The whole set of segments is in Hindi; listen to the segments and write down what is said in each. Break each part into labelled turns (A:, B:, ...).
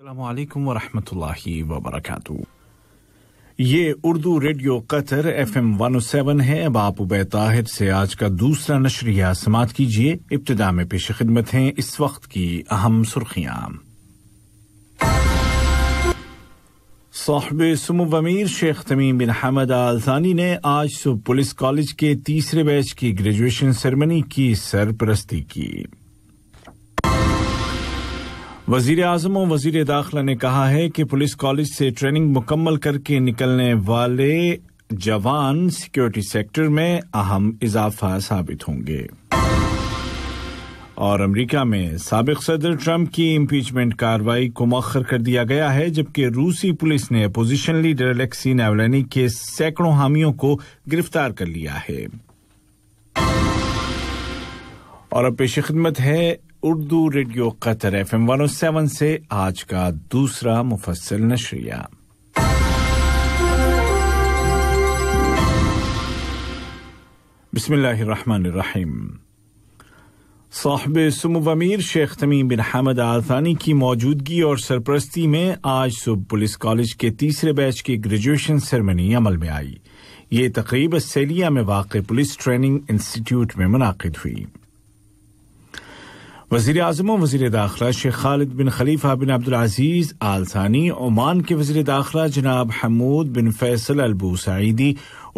A: अल्लाम वरहमतुल्लाहि वबरकातु ये Urdu radio Qatar F M one O seven है अब आप उबैद ताहिर से आज का दूसरा नशरिया समात कीजिए इब्तदा में पेश खिदमत हैं इस वक्त की अहम सुर्खियां साहब सुम वमीर शेख तमीम बिन हमद आलसानी ने आज सुबह पुलिस कॉलेज के तीसरे बैच की ग्रेजुएशन सेरेमनी की सरपरस्ती की वजीर अजम और वजीर दाखिला ने कहा है कि पुलिस कॉलेज से ट्रेनिंग मुकम्मल करके निकलने वाले जवान सिक्योरिटी सेक्टर में अहम इजाफा साबित होंगे और अमेरिका में सबक सदर ट्रंप की इम्पीचमेंट कार्रवाई को मौखर कर दिया गया है जबकि रूसी पुलिस ने अपोजिशन लीडर अलेक्सी नावलानी के सैकड़ों हामियों को गिरफ्तार कर लिया है और अब पेश खिदमत है Urdu radio Qatar F M one seven से आज का दूसरा मुफसल नशरिया बिस्मिल्लाहिर्रहमानिर्रहीम साहब सुम वमीर शेख तमीम बिन हमद आलतानी की मौजूदगी और सरपरस्ती में आज सुबह पुलिस कॉलेज के तीसरे बैच की ग्रेजुएशन सेरेमनी अमल में आई ये तकरीब सेलिया में वाक़ पुलिस ट्रेनिंग इंस्टीट्यूट में मुनद हुई वजीर अजम और वजी दाखिला Sheikh Khalid bin Khalifa bin Abdulaziz Al Thani Oman के वजीर दाखिला जनाब हमूद बिन फैसल अलबूसईदी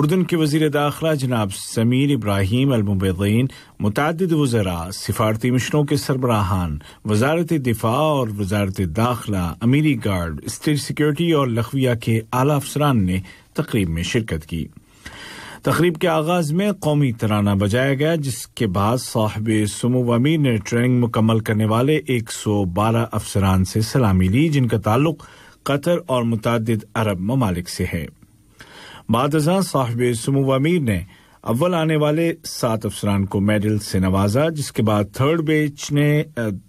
A: उर्दन के वजीर दाखिला जनाब समीर इब्राहिम अलमुबैन मुतद वजरा सिफारती मिशनों के सरबराहान वजारत दिफा और वजारत दाखिला अमीरी गार्ड स्टेट सिक्योरिटी और लखविया के आला अफसरान ने तकरीब में शिरकत की तकरीब के आगाज में कौमी तराना बजाया गया जिसके बाद साहब समू अमीर ने ट्रेनिंग मुकम्मल करने वाले एक सौ बारह अफसरान से सलामी ली जिनका ताल्लुक कतर और मुतद अरब ममालिक से है बाद साहब समू अमीर ने अव्वल आने वाले सात अफसरान को मेडल से नवाजा जिसके बाद थर्ड बेच ने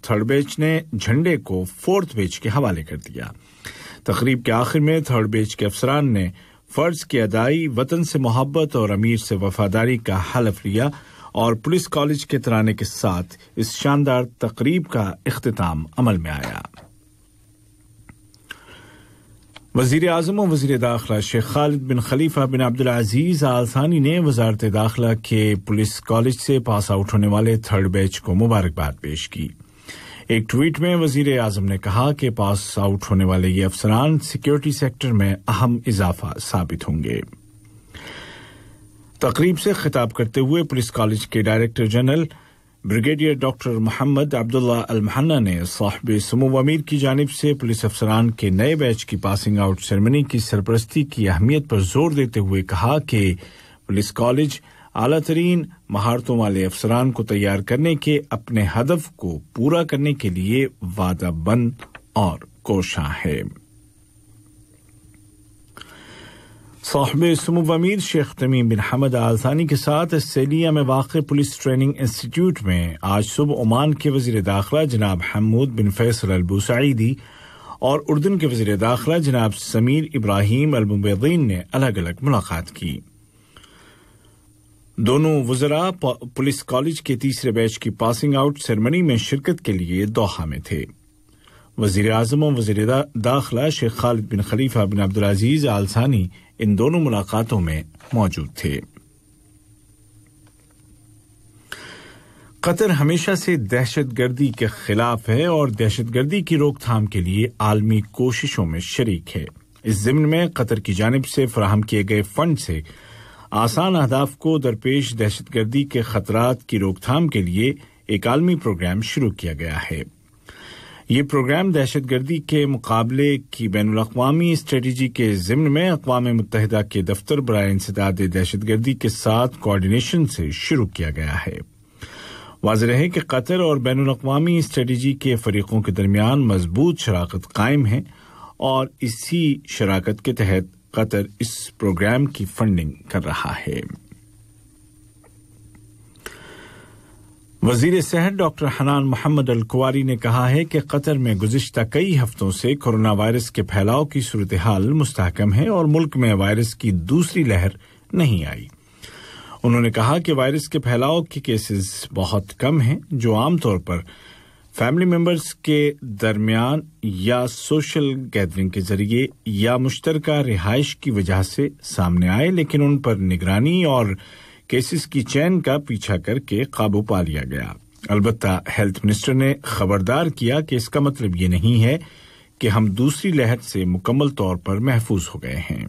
A: थर्ड बेच ने झंडे को फोर्थ बेच के हवाले कर दिया तकरीब के आखिर में थर्ड बेच के अफसरान ने फर्ज की अदाई वतन से मोहब्बत और अमीर से वफादारी का हलफ लिया और पुलिस कॉलेज के तराने के साथ इस शानदार तकरीब का अख्ताम अमल में आया वजीर अजम और वजीर दाखिला शेख खालिद बिन खलीफा बिन अब्दुल अजीज आलसानी ने वजारत दाखिला के पुलिस कॉलेज से पास आउट होने वाले थर्ड बैच को मुबारकबाद पेश की एक ट्वीट में वजीर आजम ने कहा कि पास आउट होने वाले ये अफसरान सिक्योरिटी सेक्टर में अहम इजाफा साबित होंगे तकरीब से खिताब करते हुए पुलिस कॉलेज के director general brigadier doctor Mohammed Abdullah Mahanna ने साहब समूह अमीर की जानब से पुलिस अफसरान के नए बैच की पासिंग आउट सेरेमनी की सरपरस्ती की अहमियत पर जोर देते हुए कहा कि पुलिस कॉलेज अला तरीन महारतों वाले अफसरान को तैयार करने के अपने हदफ को पूरा करने के लिए वादा बंद और कोशा है साहब इसम अमीर शेख तमीम बिन हमद आलसानी के साथ सेलिया में वाक़ पुलिस ट्रेनिंग इंस्टीट्यूट में आज सुबह ओमान के वजीर दाखिला जनाब हमूद बिन फैसल अलबूसईदी और उर्दन के वजीर दाखिला जनाब समीर इब्राहिम अलमुबीन ने अलग अलग मुलाकात की दोनों वजरा पुलिस कॉलेज के तीसरे बैच की पासिंग आउट सेरेमनी में शिरकत के लिए दोहा में थे वजीर अजम और वजीर दाखिला शेख खालिद बिन खलीफा बिन अब्दुलजीज़ आलसानी इन दोनों मुलाकातों में मौजूद थे कतर हमेशा से दहशतगर्दी के खिलाफ है और दहशतगर्दी की रोकथाम के लिए आलमी कोशिशों में शरीक है इस जिम्न में कतर की जानब से फराहम किए गए फंड से आसान अहदाफ को दरपेश दहशतगर्दी के खतरात की रोकथाम के लिए एक आलमी प्रोग्राम शुरू किया गया है ये प्रोग्राम दहशतगर्दी के मुकाबले की बैन अवी स्ट्रेटी के ज़िम्न में अकवा मुतहदा के दफ्तर बर इंसदाद दहशतगर्दी के साथ कोऑर्डिनेशन से शुरू किया गया है वाज है कि कतर और बैन अवी स्ट्रेटी के फरीकों के दरमियान मजबूत शराकत कायम है और इसी शराकत के तहत कतर इस प्रोग्राम की फंडिंग कर रहा है वजीर सेहत डॉक्टर हनान मोहम्मद अलकुवारी ने कहा है कि कतर में गुजशत कई हफ्तों से कोरोना वायरस के फैलाव की सूरत हाल मुस्तकम है और मुल्क में वायरस की दूसरी लहर नहीं आई उन्होंने कहा कि वायरस के फैलाव के केसेस बहुत कम हैं जो आमतौर पर फैमिली मेम्बर्स के दरमियान या सोशल गैदरिंग के जरिए या मुश्तर रिहाइश की वजह से सामने आए लेकिन उन पर निगरानी और केसेस की चैन का पीछा करके काबू पा लिया गया अलबत् हेल्थ मिनिस्टर ने खबरदार किया कि इसका मतलब ये नहीं है कि हम दूसरी लहर से मुकम्मल तौर पर महफूज हो गए हैं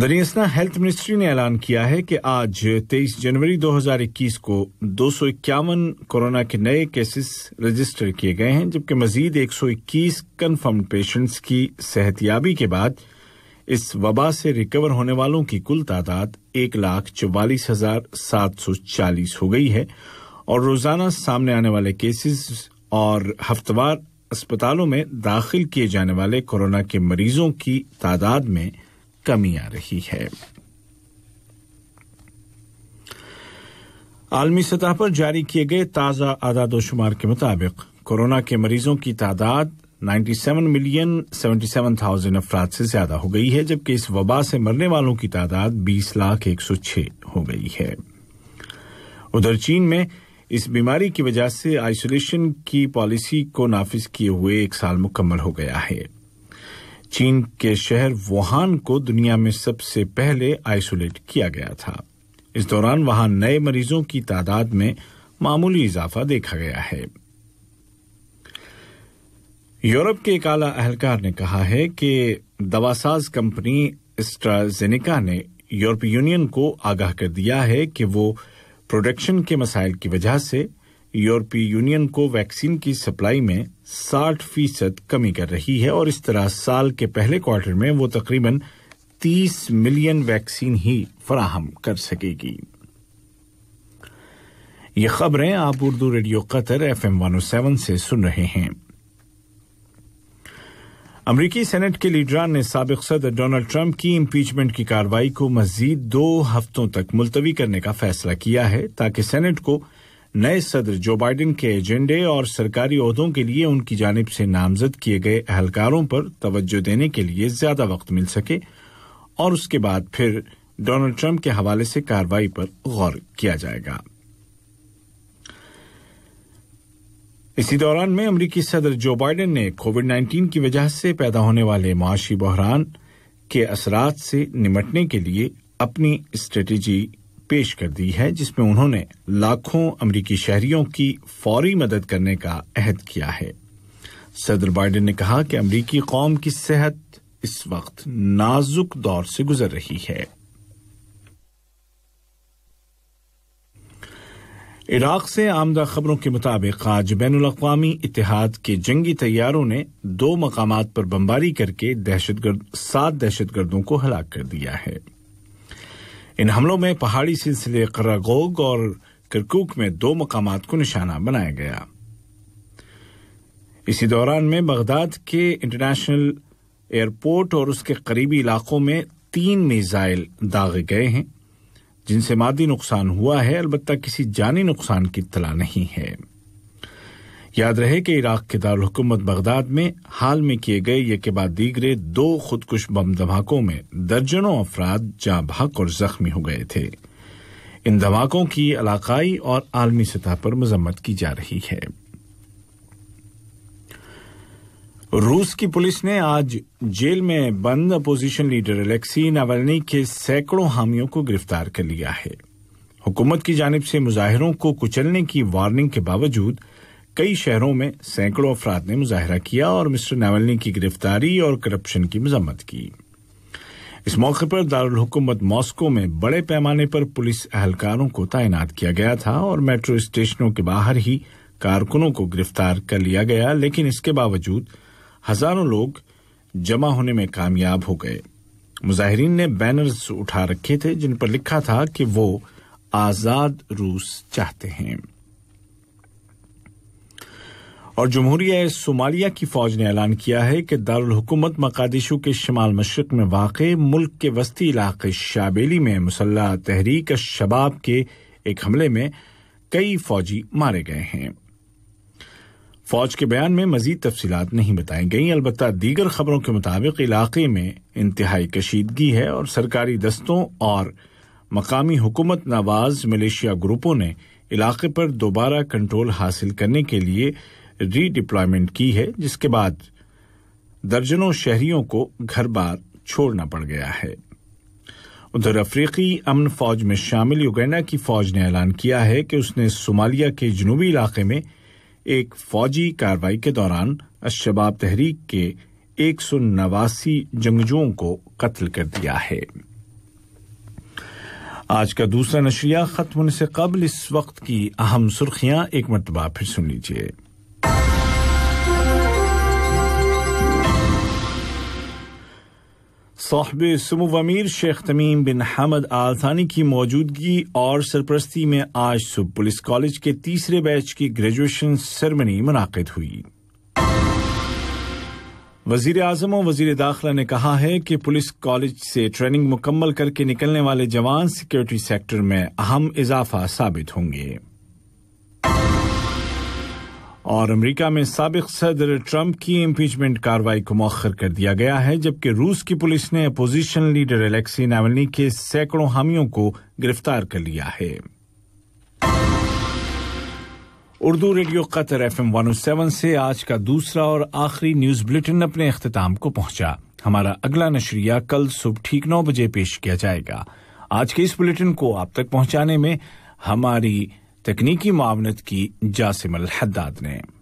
A: दरियासना हेल्थ मिनिस्ट्री ने ऐलान किया है कि आज 23 जनवरी 2021 को दो कोरोना के नए केसेस रजिस्टर किए गए हैं जबकि मजीद 121 कन्फर्म पेशेंट्स की सेहतियाबी के बाद इस वबा से रिकवर होने वालों की कुल तादाद एक लाख चौवालीस हजार सात सौ चालीस हो गई है और रोजाना सामने आने वाले केसेस और हफ्तवार अस्पतालों में दाखिल किए जाने वाले कोरोना के मरीजों की तादाद में कमी आ रही है आलमी सतह पर जारी किए गए ताज़ा आदादोशुमार के मुताबिक कोरोना के मरीजों की तादाद 97 मिलियन 77,000 अफराद से ज्यादा हो गई है जबकि इस वबा से मरने वालों की तादाद 20 लाख 106 हो गई है उधर चीन में इस बीमारी की वजह से आइसोलेशन की पॉलिसी को नाफिज किए हुए एक साल मुकम्मल हो गया है चीन के शहर वुहान को दुनिया में सबसे पहले आइसोलेट किया गया था इस दौरान वहां नए मरीजों की तादाद में मामूली इजाफा देखा गया है यूरोप के एक आला अहलकार ने कहा है कि दवासाज कंपनी स्ट्राजेनिका ने यूरोपीय यूनियन को आगाह कर दिया है कि वो प्रोडक्शन के मसाइल की वजह से यूरोपीय यूनियन को वैक्सीन की सप्लाई में 60 फीसद कमी कर रही है और इस तरह साल के पहले क्वार्टर में वो तकरीबन 30 मिलियन वैक्सीन ही फराहम कर सकेगी ये खबरें आप Urdu radio Qatar F M seven से सुन रहे हैं अमरीकी सेनेट के लीडरान ने सबक सदर डोनाल्ड ट्रंप की इम्पीचमेंट की कार्रवाई को मजीद दो हफ्तों तक मुलतवी करने का फैसला किया है ताकि सेनेट को नए सदर जो बाइडेन के एजेंडे और सरकारी अहदों के लिए उनकी जानब से नामजद किए गए अहलकारों पर तवज्जो देने के लिए ज्यादा वक्त मिल सके और उसके बाद फिर डोनाल्ड ट्रंप के हवाले से कार्रवाई पर गौर किया जाएगा इसी दौरान में अमरीकी सदर जो बाइडेन ने कोविड 19 की वजह से पैदा होने वाले मुआशी बहरान के असरात से निमटने के लिए अपनी स्ट्रेटेजी पेश कर दी है जिसमें उन्होंने लाखों अमरीकी शहरियों की फौरी मदद करने का अहद किया है सदर बाइडन ने कहा कि अमरीकी कौम की सेहत इस वक्त नाजुक दौर से गुजर रही है इराक से आमदा खबरों के मुताबिक आज बैन अवी इतिहाद के जंगी तैयारों ने दो मकाम पर बमबारी करके दहशतगर्द सात दहशतगर्दों को हलाक कर दिया है इन हमलों में पहाड़ी सिलसिले करागोग और किरकुक में दो मकाम को निशाना बनाया गया इसी दौरान में बगदाद के इंटरनेशनल एयरपोर्ट और उसके करीबी इलाकों में तीन मिजाइल दागे गए हैं जिनसे मादी नुकसान हुआ है अलबत्ता किसी जानी नुकसान की तला नहीं है याद रहे कि इराक के दारकूमत बगदाद में हाल में किए गए ये के बाद दीगरे दो खुदकुश बम धमाकों में दर्जनों अफराद जहाँ भाग और जख्मी हो गए थे इन धमाकों की इलाकाई और आलमी सतह पर मजम्मत की जा रही है रूस की पुलिस ने आज जेल में बंद अपोजिशन लीडर एलेक्सी नावलनी के सैकड़ों हामियों को गिरफ्तार कर लिया है हुकूमत की जानब से मुजाहिरों को कुचलने की वार्निंग के बावजूद कई शहरों में सैकड़ों अफराद ने मुजाहरा किया और मिस्टर नावलनी की गिरफ्तारी और करप्शन की मजम्मत की इस मौके पर दारकूमत मॉस्को में बड़े पैमाने पर पुलिस अहलकारों को तैनात किया गया था और मेट्रो स्टेशनों के बाहर ही कारकुनों को गिरफ्तार कर लिया गया लेकिन इसके बावजूद हजारों लोग जमा होने में कामयाब हो गए मुजाहरीन ने बैनर्स उठा रखे थे जिन पर लिखा था कि वो आज़ाद रूस चाहते हैं और जमहूरिया सोमालिया की फौज ने ऐलान किया है कि दारकूमत मकादिशु के शमाल मशरक में वाक़ मुल्क के वस्ती इलाके शाबेली में मुसल्ह तहरीक शबाब के एक हमले में कई फौजी मारे गए हैं फौज के बयान में मजीद तफसी नहीं बताई गई अलबत् दीगर खबरों के मुताबिक इलाके में इंतहाई कशीदगी है और सरकारी दस्तों और मकामी हुकूमत नवाज मलेशिया ग्रुपों ने इलाके पर दोबारा कंट्रोल हासिल करने के लिए रीडिप्लॉयमेंट की है जिसके बाद दर्जनों शहरियों को घर बार छोड़ना पड़ गया है उधर अफ्रीकी अमन फौज में शामिल युगैना की फौज ने ऐलान किया है कि उसने सोमालिया के जनूबी इलाके में एक फौजी कार्रवाई के दौरान अशबाब तहरीक के एक सौ नवासी जंगजुओं को कत्ल कर दिया है आज का दूसरा नशरिया खत्म होने से कबल इस वक्त की अहम सुर्खियां एक मरतबा फिर सुन लीजिए साहब सुम वमीर शेख तमीम बिन हमद आल थानी की मौजूदगी और सरपरस्ती में आज सुबह पुलिस कॉलेज के तीसरे बैच की ग्रेजुएशन सेरेमनी मुनद हुई वजीर अजम और वजीर दाखिला ने कहा है कि पुलिस कॉलेज से ट्रेनिंग मुकम्मल करके निकलने वाले जवान सिक्योरिटी सेक्टर में अहम इजाफा साबित होंगे और अमेरिका में सबक सदर ट्रंप की इम्पीचमेंट कार्रवाई को मौखर कर दिया गया है जबकि रूस की पुलिस ने अपोजिशन लीडर एलेक्सी नावलनी के सैकड़ों हामियों को गिरफ्तार कर लिया है Urdu radio Qatar F M one seven से आज का दूसरा और आखिरी न्यूज बुलेटिन अपने अख्ताम को पहुंचा हमारा अगला नशरिया कल सुबह ठीक नौ बजे पेश किया जाएगा आज के इस बुलेटिन को आप तक पहुंचाने में हमारी तकनीकी मावनत की जासिम हद्दाद ने